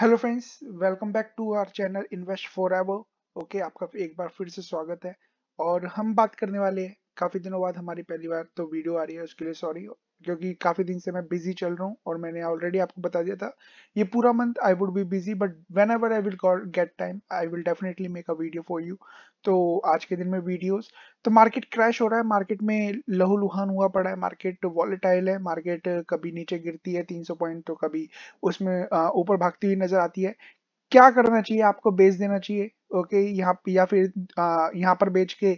Hello friends welcome back to our channel invest forever okay आपका एक बार फिर से स्वागत है और हम बात करने वाले हैं काफ़ी दिनों बाद हमारी पहली बार तो वीडियो आ रही है उसके लिए सॉरी क्योंकि काफी दिन से मैं बिजी चल रहा हूँ और मैंने ऑलरेडी आपको बता दिया था ये पूरा month I would be busy but whenever I will get time I will definitely make a video for you तो आज के दिन में वीडियोस तो मार्केट क्रैश हो रहा है मार्केट में लहू लुहान हुआ पड़ा है मार्केट वॉलेटाइल है मार्केट कभी नीचे गिरती है 300 पॉइंट तो कभी उसमें ऊपर भागती हुई नजर आती है क्या करना चाहिए आपको बेच देना चाहिए ओके यहाँ या फिर यहाँ पर बेच के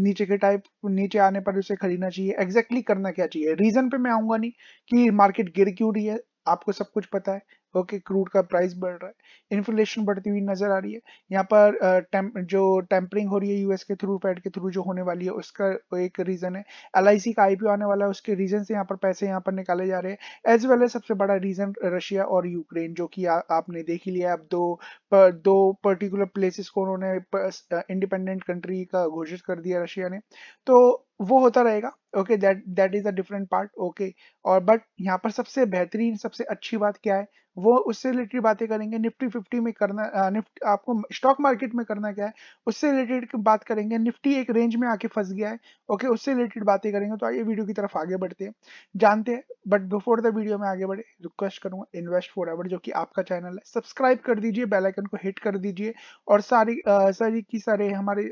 नीचे के टाइप नीचे आने पर उसे खरीदना चाहिए एग्जैक्टली exactly करना क्या चाहिए रीजन पे मैं आऊंगा नहीं कि मार्केट गिर क्यों रही है आपको सब कुछ पता है ओके क्रूड का प्राइस बढ़ रहा है इन्फ्लेशन बढ़ती हुई नजर आ रही है यहाँ पर टेम, जो टेम्परिंग हो रही है यूएस के थ्रू फेड के थ्रू जो होने वाली है उसका एक रीजन है एल का आईपीओ आने वाला है उसके रीजन से यहाँ पर पैसे यहाँ पर निकाले जा रहे हैं एज वेल एज सबसे बड़ा रीजन रशिया और यूक्रेन जो कि आपने देख ही लिया अब दो पर, दो पर्टिकुलर प्लेसेस को उन्होंने इंडिपेंडेंट कंट्री का घोषित कर दिया रशिया ने तो वो होता रहेगा okay that that is a different part okay और बट यहाँ पर सबसे बेहतरीन सबसे अच्छी बात क्या है वो उससे रिलेटेड बातें करेंगे निफ्टी फिफ्टी में करना निफ्ट आपको स्टॉक मार्केट में करना क्या है उससे रिलेटेड बात करेंगे निफ्टी एक रेंज में आके फंस गया है ओके उससे रिलेटेड बातें करेंगे तो आइए वीडियो की तरफ आगे बढ़ते हैं जानते हैं बट बिफोर द वीडियो में आगे बढ़े रिक्वेस्ट करूंगा इन्वेस्ट फॉर एवर जो कि आपका चैनल है सब्सक्राइब कर दीजिए बेलाइकन को हिट कर दीजिए और सारी आ, सारी की सारे हमारे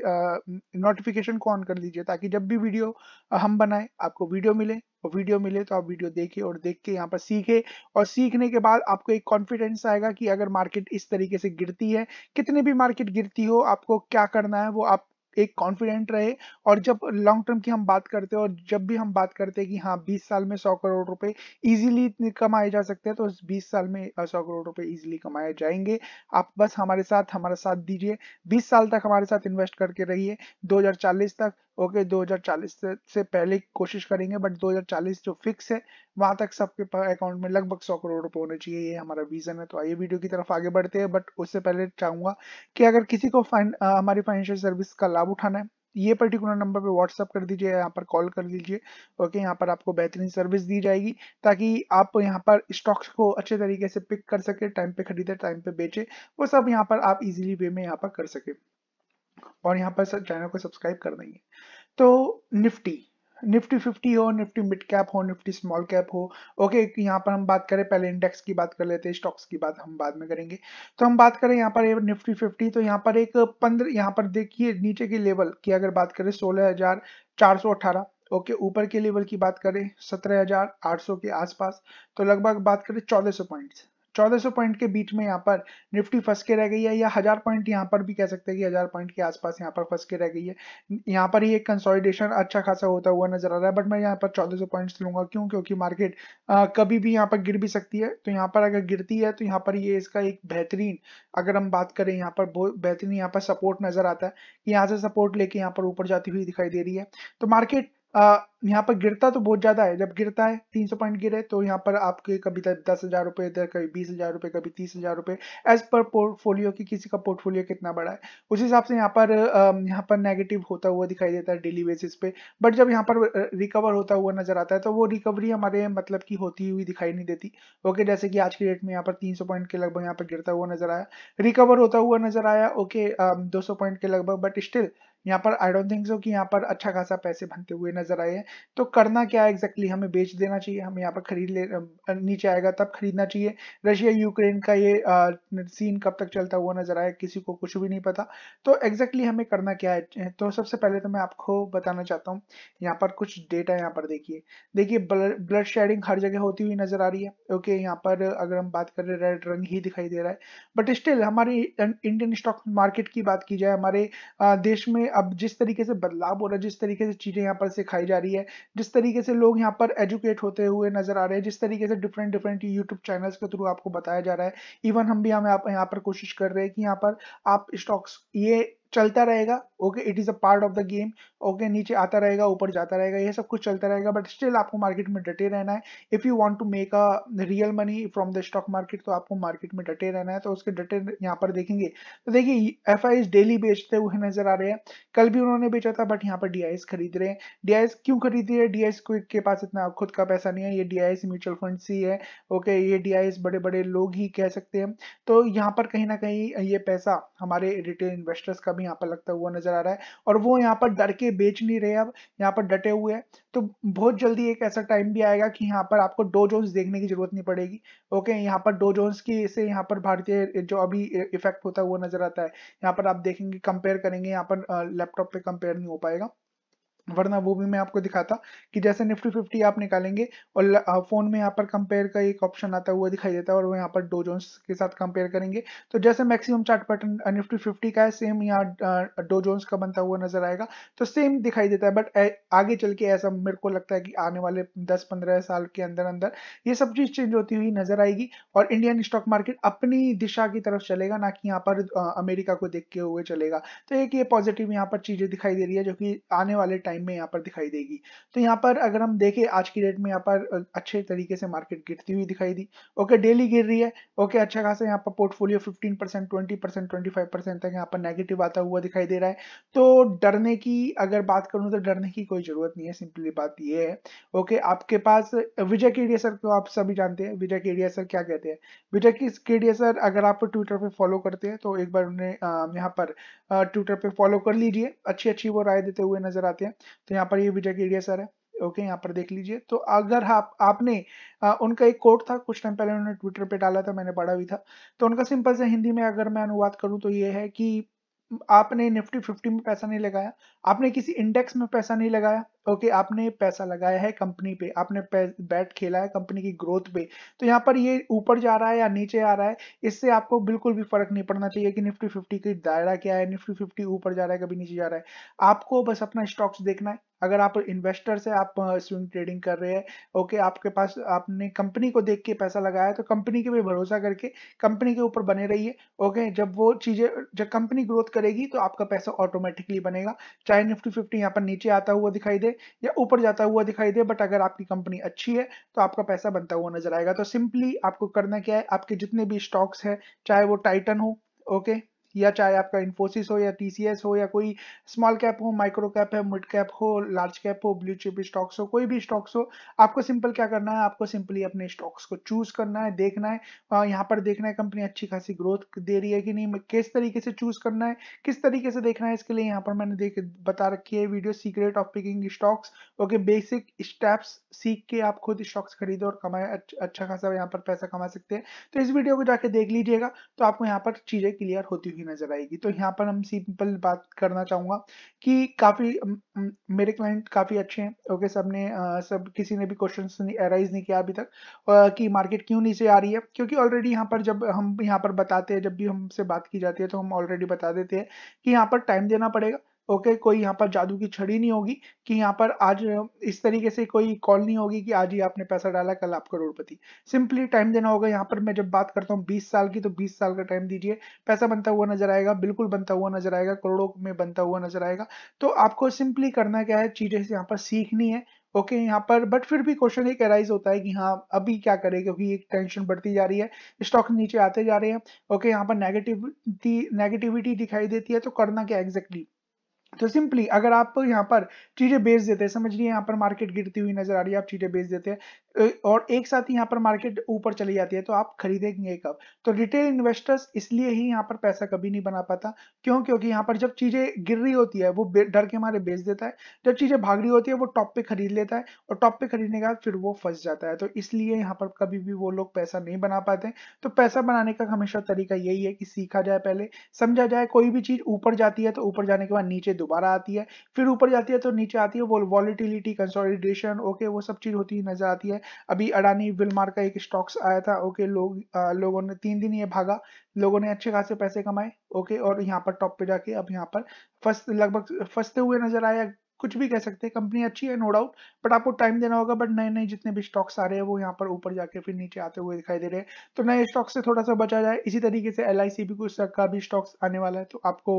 नोटिफिकेशन को ऑन कर दीजिए ताकि जब भी वीडियो हम बनाए आपको वीडियो मिले और वीडियो मिले तो आप वीडियो देखे और देख के यहाँ पर सीखे और सीखने के बाद आपको एक कॉन्फिडेंस आएगा कि अगर मार्केट इस तरीके से गिरती है कितनी भी मार्केट गिरती हो आपको क्या करना है वो आप एक कॉन्फिडेंट रहे और जब लॉन्ग टर्म की हम बात करते हैं और जब भी हम बात करते हैं कि हाँ 20 साल में 100 करोड़ रुपए इजीली कमाए जा सकते हैं तो 20 साल में 100 करोड़ रुपए इजीली कमाए जाएंगे आप बस हमारे साथ हमारा साथ दीजिए 20 साल तक हमारे साथ इन्वेस्ट करके रहिए 2040 तक ओके 2040 से, से पहले कोशिश करेंगे बट 2040 जो फिक्स है वहां तक सबके अकाउंट में लगभग सौ करोड़ रुपए होने चाहिए ये हमारा विजन है तो आइए वीडियो की तरफ आगे बढ़ते हैं बट उससे पहले चाहूंगा कि अगर किसी को फाइन, आ, हमारी फाइनेंशियल सर्विस का लाभ उठाना है ये पर्टिकुलर नंबर पे व्हाट्सअप कर दीजिए यहाँ पर कॉल कर लीजिए ओके यहाँ पर आपको बेहतरीन सर्विस दी जाएगी ताकि आप यहाँ पर स्टॉक्स को अच्छे तरीके से पिक कर सके टाइम पे खरीदे टाइम पे बेचे वो सब यहाँ पर आप इजीली वे में यहाँ पर कर सके और यहाँ पर सर चैनल को सब्सक्राइब कर देंगे तो निफ्टी निफ्टी फिफ्टी हो निफ्टी मिड कैप हो निफ्टी स्मॉल कैप हो ओके यहाँ पर हम बात करें पहले इंडेक्स की बात कर लेते हैं स्टॉक्स की बात हम बाद में करेंगे तो हम बात करें यहाँ पर निफ्टी फिफ्टी तो यहाँ पर एक पंद्रह यहाँ पर देखिए नीचे की लेवल की अगर बात करें सोलह हजार चार सौ अठारह ओके ऊपर के लेवल की बात करें सत्रह के आसपास तो लगभग बात करें चौदह पॉइंट्स 1400 पॉइंट के बीच में यहाँ पर निफ्टी फंस के रह गई है या हजार पॉइंट यहाँ पर भी कह सकते हैं कि हजार पॉइंट के आसपास यहाँ पर फंस के रह गई है यहाँ पर ही एक कंसोलिडेशन अच्छा खासा होता हुआ नजर आ रहा है बट मैं यहाँ पर 1400 पॉइंट्स लूंगा क्यों क्योंकि मार्केट आ, कभी भी यहाँ पर गिर भी सकती है तो यहाँ पर अगर गिरती है तो यहाँ पर ये इसका एक बेहतरीन अगर हम बात करें यहाँ पर बहुत बेहतरीन यहाँ पर सपोर्ट नजर आता है यहाँ से सपोर्ट लेके यहाँ पर ऊपर जाती हुई दिखाई दे रही है तो मार्केट यहाँ पर गिरता तो बहुत ज्यादा है जब गिरता है 300 पॉइंट गिरे तो यहाँ पर आपके कभी दस हजार रुपए इधर कभी बीस हजार रुपए कभी तीस हजार रुपए एज पर पोर्टफोलियो की किसी का पोर्टफोलियो कितना बड़ा है उस हिसाब से यहाँ पर यहाँ पर नेगेटिव होता हुआ दिखाई देता है डेली बेसिस पे बट जब यहाँ पर रिकवर होता हुआ नजर आता है तो वो रिकवरी हमारे मतलब की होती हुई दिखाई नहीं देती ओके जैसे कि आज की डेट में यहाँ पर तीन पॉइंट के लगभग यहाँ पर गिरता हुआ नजर आया रिकवर होता हुआ नजर आया ओके दो पॉइंट के लगभग बट स्टिल यहाँ पर आई डोंट थिंक सो कि यहाँ पर अच्छा खासा पैसे बनते हुए नजर आए हैं तो करना क्या एग्जैक्टली exactly? हमें बेच देना चाहिए हमें यहाँ पर खरीद ले नीचे आएगा तब खरीदना चाहिए रशिया यूक्रेन का ये आ, सीन कब तक चलता हुआ नजर आया किसी को कुछ भी नहीं पता तो एग्जैक्टली exactly हमें करना क्या है तो सबसे पहले तो मैं आपको बताना चाहता हूँ यहाँ पर कुछ डेटा यहाँ पर देखिए देखिए ब्लड शेडिंग हर जगह होती हुई नजर आ रही है ओके यहाँ पर अगर हम बात करें रेड रंग ही दिखाई दे रहा है बट स्टिल हमारी इंडियन स्टॉक मार्केट की बात की जाए हमारे देश में अब जिस तरीके से बदलाव हो रहा है जिस तरीके से चीज़ें यहाँ पर सिखाई जा रही है जिस तरीके से लोग यहाँ पर एजुकेट होते हुए नजर आ रहे हैं जिस तरीके से डिफरेंट डिफरेंट यूट्यूब चैनल्स के थ्रू आपको बताया जा रहा है इवन हम भी हम यहाँ पर कोशिश कर रहे हैं कि यहाँ पर आप स्टॉक्स ये चलता रहेगा okay it is a part of the game okay नीचे आता रहेगा ऊपर जाता रहेगा ये सब कुछ चलता रहेगा बट स्टिल आपको मार्केट में डटे रहना है if you want to make a real money from the stock market तो आपको मार्केट में डटे रहना है तो उसके डटे यहाँ पर देखेंगे तो देखिए एफ डेली बेचते हुए नजर आ रहे हैं कल भी उन्होंने बेचा था बट यहाँ पर डी खरीद रहे हैं डी क्यों खरीद रहे हैं डी के पास इतना खुद का पैसा नहीं है ये डी म्यूचुअल फंड ही है ओके ये डी बड़े बड़े लोग ही कह सकते हैं तो यहाँ पर कहीं ना कहीं ये पैसा हमारे रिटेल इन्वेस्टर्स का भी भी यहाँ पर लगता हुआ नजर आ रहा है और वो यहाँ पर डर के बेच नहीं रहे अब यहाँ पर डटे हुए हैं तो बहुत जल्दी एक ऐसा टाइम भी आएगा कि यहाँ पर आपको डो जोन्स देखने की जरूरत नहीं पड़ेगी ओके यहाँ पर डो जोन्स की से यहाँ पर भारतीय जो अभी इफेक्ट होता हुआ नजर आता है यहाँ पर आप देखेंगे कंपेयर करेंगे यहाँ पर लैपटॉप पे कंपेयर नहीं हो पाएगा वरना वो भी मैं आपको दिखाता कि जैसे निफ्टी फिफ्टी आप निकालेंगे और फोन में यहाँ पर कंपेयर का एक ऑप्शन आता हुआ दिखाई देता है और वो यहाँ पर डो के साथ कंपेयर करेंगे तो जैसे maximum chart pattern Nifty fifty का है सेम यहाँ डो का बनता हुआ नजर आएगा तो सेम दिखाई देता है बट आगे चल के ऐसा मेरे को लगता है कि आने वाले दस पंद्रह साल के अंदर अंदर ये सब चीज चेंज होती हुई नजर आएगी और इंडियन स्टॉक मार्केट अपनी दिशा की तरफ चलेगा ना कि यहाँ पर अमेरिका को देख के हुए चलेगा तो एक ये पॉजिटिव यहाँ पर चीजें दिखाई दे रही है जो कि आने वाले टाइम साइड में यहाँ पर दिखाई देगी तो यहाँ पर अगर हम देखें आज की डेट में यहाँ पर अच्छे तरीके से मार्केट गिरती हुई दिखाई दी ओके डेली गिर रही है ओके अच्छा खासा यहाँ पर portfolio fifteen percent twenty percent twenty five percent तक यहाँ पर नेगेटिव आता हुआ दिखाई दे रहा है तो डरने की अगर बात करूँ तो डरने की कोई जरूरत नहीं है सिंपली बात ये है ओके आपके पास विजय केडिया सर को आप सभी जानते हैं विजय केडिया सर क्या कहते हैं विजय केडिया सर अगर आप ट्विटर पर फॉलो करते हैं तो एक बार उन्हें यहाँ पर ट्विटर पर फॉलो कर लीजिए अच्छी अच्छी वो राय देते हुए नजर आते हैं तो यहाँ पर ये विजय की सर है ओके यहाँ पर देख लीजिए तो अगर आप आपने आ, उनका एक कोट था कुछ टाइम पहले उन्होंने ट्विटर पे डाला था मैंने पढ़ा भी था तो उनका सिंपल से हिंदी में अगर मैं अनुवाद करूँ तो ये है कि आपने निफ्टी फिफ्टी में पैसा नहीं लगाया आपने किसी इंडेक्स में पैसा नहीं लगाया ओके आपने पैसा लगाया है कंपनी पे आपने बैट खेला है कंपनी की ग्रोथ पे तो यहाँ पर ये ऊपर जा रहा है या नीचे आ रहा है इससे आपको बिल्कुल भी फर्क नहीं पड़ना चाहिए कि निफ्टी फिफ्टी की दायरा क्या है निफ्टी फिफ्टी ऊपर जा रहा है कभी नीचे जा रहा है आपको बस अपना स्टॉक्स देखना है अगर आप इन्वेस्टर से आप स्विंग ट्रेडिंग कर रहे हैं ओके आपके पास आपने कंपनी को देख के पैसा लगाया तो कंपनी के पे भरोसा करके कंपनी के ऊपर बने रहिए ओके जब वो चीजें जब कंपनी ग्रोथ करेगी तो आपका पैसा ऑटोमेटिकली बनेगा चाहे निफ्टी फिफ्टी यहाँ पर नीचे आता हुआ दिखाई दे या ऊपर जाता हुआ दिखाई दे बट अगर आपकी कंपनी अच्छी है तो आपका पैसा बनता हुआ नजर आएगा तो सिंपली आपको करना क्या है आपके जितने भी स्टॉक्स है चाहे वो टाइटन हो ओके या चाहे आपका इन्फोसिस हो या टीसीएस हो या कोई स्मॉल कैप हो माइक्रो कैप है मिड कैप हो लार्ज कैप हो ब्लू चिप स्टॉक्स हो कोई भी स्टॉक्स हो आपको सिंपल क्या करना है आपको सिंपली अपने स्टॉक्स को चूज करना है देखना है हाँ, यहाँ पर देखना है कंपनी अच्छी खासी ग्रोथ दे रही है कि नहीं किस तरीके से चूज करना है किस तरीके से देखना है इसके लिए यहाँ पर मैंने देख बता रखी है video secret of picking stocks okay basic steps सीख के आप खुद स्टॉक्स खरीदो और कमाए अच्छा खासा यहाँ पर पैसा कमा सकते हैं तो इस वीडियो को जाके देख लीजिएगा तो आपको यहाँ पर चीजें क्लियर होती हुई की नजर आएगी तो यहाँ पर हम सिंपल बात करना चाहूंगा कि काफी मेरे क्लाइंट काफी अच्छे हैं ओके सब ने सब किसी ने भी क्वेश्चन एराइज नहीं किया अभी तक कि मार्केट क्यों नीचे आ रही है क्योंकि ऑलरेडी यहाँ पर जब हम यहाँ पर बताते हैं जब भी हमसे बात की जाती है तो हम ऑलरेडी बता देते हैं कि यहाँ पर टाइम देना पड़ेगा ओके कोई यहाँ पर जादू की छड़ी नहीं होगी कि यहाँ पर आज इस तरीके से कोई कॉल नहीं होगी कि आज ही आपने पैसा डाला कल आप करोड़पति सिंपली टाइम देना होगा यहाँ पर मैं जब बात करता हूँ बीस साल की तो बीस साल का टाइम दीजिए पैसा बनता हुआ नजर आएगा बिल्कुल बनता हुआ नजर आएगा करोड़ों में बनता हुआ नजर आएगा तो आपको सिंपली करना क्या है चीजें यहाँ पर सीखनी है ओके okay, यहाँ पर बट फिर भी क्वेश्चन एक अराइज होता है कि हाँ अभी क्या करें क्योंकि एक टेंशन बढ़ती जा रही है स्टॉक नीचे आते जा रहे हैं ओके okay, यहाँ पर नेगेटिविटी नेगेटिविटी दिखाई देती है तो करना क्या एग्जैक्टली exactly? तो सिंपली अगर आप यहाँ पर चीज़ें बेच देते हैं समझिए यहाँ पर मार्केट गिरती हुई नजर आ रही है आप चीज़ें बेच देते हैं और एक साथ ही यहाँ पर मार्केट ऊपर चली जाती है तो आप खरीदेंगे कब तो रिटेल इन्वेस्टर्स इसलिए ही यहाँ पर पैसा कभी नहीं बना पाता क्यों क्योंकि यहाँ पर जब चीज़ें गिर रही होती है वो डर के हमारे बेच देता है जब चीज़ें भाग रही होती है वो टॉप पे खरीद लेता है और टॉप पे खरीदने के बाद फिर वो फंस जाता है तो इसलिए यहाँ पर कभी भी वो लोग पैसा नहीं बना पाते तो पैसा बनाने का हमेशा तरीका यही है कि सीखा जाए पहले समझा जाए कोई भी चीज़ ऊपर जाती है तो ऊपर जाने के बाद नीचे दोबारा आती है फिर ऊपर जाती है तो नीचे आती है वो वॉलिटिलिटी कंसोलिडेशन ओके वो सब चीज़ होती नजर आती है अभी अडानी विलमार का एक स्टॉक्स आया था ओके लोग लोगों ने तीन दिन ये भागा लोगों ने अच्छे खासे पैसे कमाए ओके और यहाँ पर टॉप पे जाके अब यहाँ पर फंस लगभग फंसते हुए नजर आया कुछ भी कह सकते हैं कंपनी अच्छी है नो डाउट बट आपको टाइम देना होगा बट नए नए जितने भी स्टॉक्स आ रहे हैं वो यहाँ पर ऊपर जाके फिर नीचे आते हुए दिखाई दे रहे हैं तो नए स्टॉक से थोड़ा सा बचा जाए इसी तरीके से एल भी कुछ का भी स्टॉक्स आने वाला है तो आपको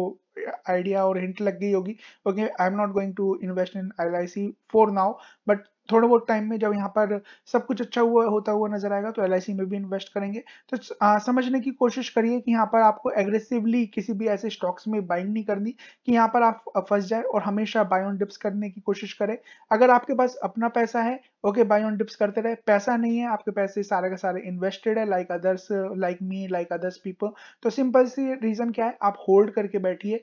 आइडिया और हिंट लग गई होगी okay I am not going to invest in L for now but थोड़ा बहुत टाइम में जब यहाँ पर सब कुछ अच्छा हुआ होता हुआ नजर आएगा तो एल में भी इन्वेस्ट करेंगे तो आ, समझने की कोशिश करिए कि यहाँ पर आपको एग्रेसिवली किसी भी ऐसे स्टॉक्स में बाइंग नहीं करनी कि यहाँ पर आप फंस जाए और हमेशा बाय ऑन डिप्स करने की कोशिश करें अगर आपके पास अपना पैसा है ओके बाय ऑन डिप्स करते रहे पैसा नहीं है आपके पैसे सारे का सारे इन्वेस्टेड है like others like me like others people तो सिंपल सी रीजन क्या है आप होल्ड करके बैठिए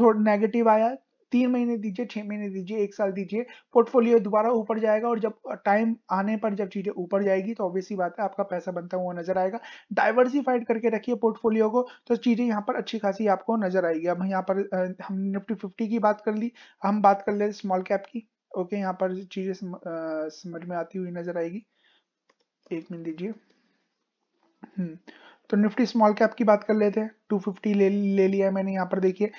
थोड़ा नेगेटिव आया तीन महीने दीजिए छह महीने दीजिए एक साल दीजिए पोर्टफोलियो दोबारा ऊपर जाएगा और जब टाइम आने पर जब चीजें ऊपर जाएगी तो ऑब्वियसली बात है आपका पैसा बनता हुआ नजर आएगा डाइवर्सिफाइड करके रखिए पोर्टफोलियो को तो चीजें यहाँ पर अच्छी खासी आपको नजर आएगी अब यहाँ पर हम निफ्टी फिफ्टी की बात कर ली हम बात कर ले स्मॉल कैप की ओके यहाँ पर चीजें समझ में आती हुई नजर आएगी एक मिनट दीजिए हम्म तो निफ्टी स्मॉल कैप की बात कर लेते हैं 250 ले ले लिया मैंने यहाँ पर देखिए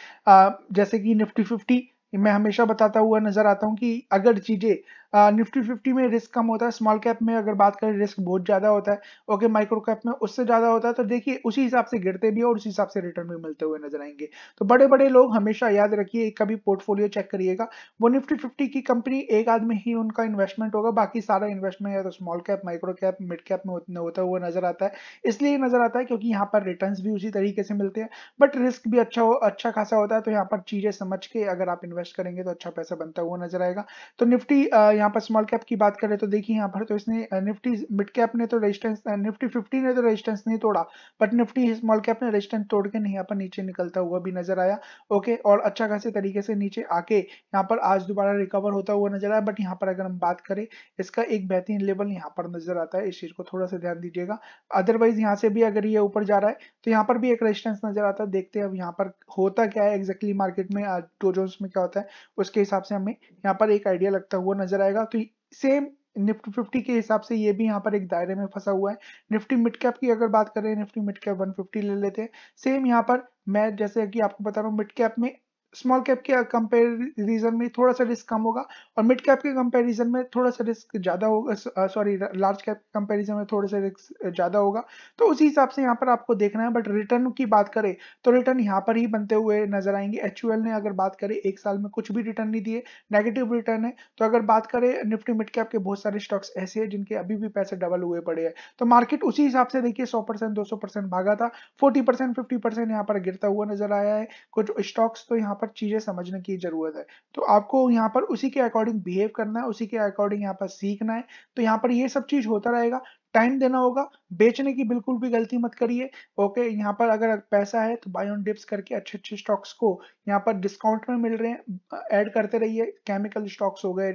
जैसे कि निफ्टी 50 मैं हमेशा बताता हुआ नजर आता हूँ कि अगर चीजें निफ्टी फिफ्टी में रिस्क कम होता है स्मॉल कैप में अगर बात करें रिस्क बहुत ज़्यादा होता है ओके माइक्रो कैप में उससे ज़्यादा होता है तो देखिए उसी हिसाब से गिरते भी और उसी हिसाब से रिटर्न भी मिलते हुए नजर आएंगे तो बड़े बड़े लोग हमेशा याद रखिए कभी पोर्टफोलियो चेक करिएगा वो निफ्टी फिफ्टी की कंपनी एक आदमी ही उनका इन्वेस्टमेंट होगा बाकी सारा इन्वेस्टमेंट या तो small cap micro cap mid cap में होता हुआ नजर आता है इसलिए नजर आता है क्योंकि यहाँ पर रिटर्न भी उसी तरीके से मिलते हैं बट रिस्क भी अच्छा अच्छा खासा होता है तो यहाँ पर चीजें समझ के अगर आप इन्वेस्ट करेंगे तो अच्छा पैसा बनता हुआ नजर आएगा तो निफ्टी यहाँ पर स्मॉल कैप की बात करें तो देखिए यहाँ पर तो इसने निफ्टी मिड कैप ने तो रेजिस्टेंस निफ्टी फिफ्टी ने तो रेजिस्टेंस नहीं तोड़ा बट निफ्टी स्मॉल कैप ने रेजिस्टेंस तोड़ के नहीं यहाँ पर नीचे निकलता हुआ भी नजर आया ओके और अच्छा खासे तरीके से नीचे आके यहाँ पर आज दोबारा रिकवर होता हुआ नजर आया बट यहाँ पर अगर हम बात करें इसका एक बेहतरीन लेवल यहाँ पर नजर आता है इस चीज को थोड़ा सा ध्यान दीजिएगा अदरवाइज यहाँ से भी अगर ये ऊपर जा रहा है तो यहाँ पर भी एक रेजिस्टेंस नजर आता है देखते हैं अब यहाँ पर होता क्या है एग्जैक्टली मार्केट में डोजोन्स में क्या होता है उसके हिसाब से हमें यहाँ पर एक आइडिया लगता हुआ नजर आया जाएगा तो सेम निफ्टी फिफ्टी के हिसाब से ये भी यहाँ पर एक दायरे में फंसा हुआ है निफ्टी मिड कैप की अगर बात करें निफ्टी मिड कैप 150 ले लेते हैं सेम यहाँ पर मैं जैसे कि आपको बता रहा हूँ मिड कैप में स्मॉल कैप के कंपेरिजन में थोड़ा सा रिस्क कम होगा और मिड कैप के कंपेरिजन में थोड़ा सा रिस्क ज़्यादा होगा सॉरी लार्ज कैप कंपेरिजन में थोड़ा सा रिस्क ज़्यादा होगा तो उसी हिसाब से यहाँ पर आपको देखना है बट रिटर्न की बात करें तो रिटर्न यहाँ पर ही बनते हुए नजर आएंगे एच ने अगर बात करें एक साल में कुछ भी रिटर्न नहीं दिए नेगेटिव रिटर्न है तो अगर बात करें निफ्टी मिड कैप के बहुत सारे स्टॉक्स ऐसे है जिनके अभी भी पैसे डबल हुए पड़े हैं तो मार्केट उसी हिसाब से देखिए सौ परसेंट दो सौ परसेंट भागा था फोर्टी परसेंट फिफ्टी परसेंट यहाँ पर गिरता हुआ नजर आया है कुछ स्टॉक्स तो यहाँ पर पर चीज़ें समझने की ज़रूरत है तो आपको यहाँ पर उसी के अकॉर्डिंग बिहेव करना है उसी के अकॉर्डिंग यहाँ पर सीखना है तो यहाँ पर ये सब चीज़ होता रहेगा टाइम देना होगा बेचने की बिल्कुल भी गलती मत करिए ओके यहाँ पर अगर पैसा है तो बाय ऑन डिप्स करके अच्छे अच्छे स्टॉक्स को यहाँ पर डिस्काउंट में मिल रहे हैं ऐड करते रहिए केमिकल स्टॉक्स हो गए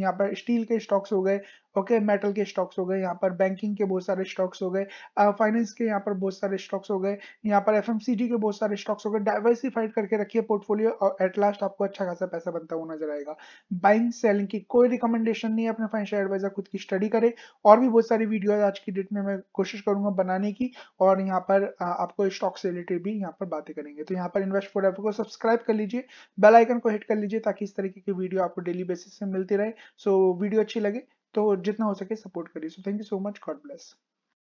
यहाँ पर स्टील के स्टॉक्स हो गए ओके okay, मेटल के स्टॉक्स हो गए यहाँ पर बैंकिंग के बहुत सारे स्टॉक्स हो गए फाइनेंस के यहाँ पर बहुत सारे स्टॉक्स हो गए यहाँ पर एफ के बहुत सारे स्टॉक्स हो गए डाइवर्सिफाइड करके रखिए पोर्टफोलियो और एट लास्ट आपको अच्छा खासा पैसा बनता हुआ नजर आएगा बाइंग सेलिंग की कोई रिकमेंडेशन नहीं है अपने फाइनेंशियल एडवाइजर खुद की स्टडी करे और भी बहुत सारी वीडियो आज की डेट में मैं कोशिश करूंगा बनाने की और यहाँ पर आपको स्टॉक से रिलेटेड भी यहाँ पर बातें करेंगे तो यहाँ पर इन्वेस्ट फोर को सब्सक्राइब कर लीजिए बेल आइकन को हिट कर लीजिए ताकि इस तरीके की वीडियो आपको डेली बेसिस से मिलती रहे सो वीडियो अच्छी लगे तो जितना हो सके सपोर्ट करिए so thank you so much God bless